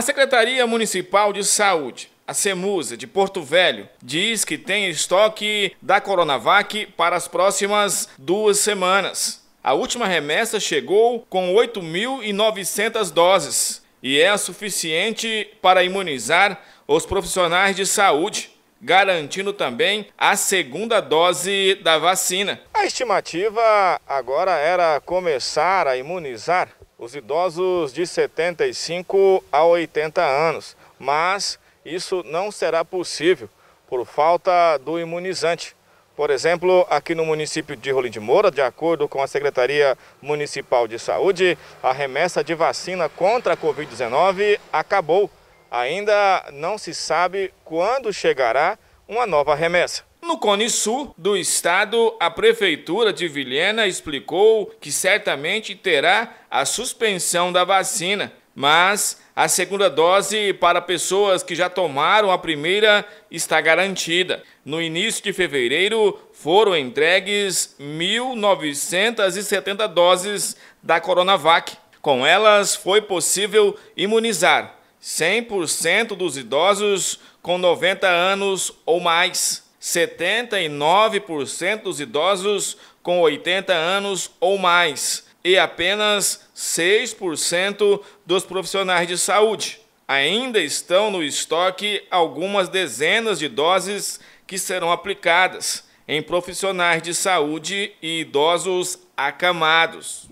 A Secretaria Municipal de Saúde, a Semusa de Porto Velho, diz que tem estoque da Coronavac para as próximas duas semanas. A última remessa chegou com 8.900 doses e é suficiente para imunizar os profissionais de saúde garantindo também a segunda dose da vacina. A estimativa agora era começar a imunizar os idosos de 75 a 80 anos, mas isso não será possível por falta do imunizante. Por exemplo, aqui no município de Rolim de Moura, de acordo com a Secretaria Municipal de Saúde, a remessa de vacina contra a Covid-19 acabou. Ainda não se sabe quando chegará uma nova remessa. No Cone Sul do estado, a Prefeitura de Vilhena explicou que certamente terá a suspensão da vacina, mas a segunda dose para pessoas que já tomaram a primeira está garantida. No início de fevereiro, foram entregues 1.970 doses da Coronavac. Com elas, foi possível imunizar 100% dos idosos com 90 anos ou mais. 79% dos idosos com 80 anos ou mais e apenas 6% dos profissionais de saúde. Ainda estão no estoque algumas dezenas de doses que serão aplicadas em profissionais de saúde e idosos acamados.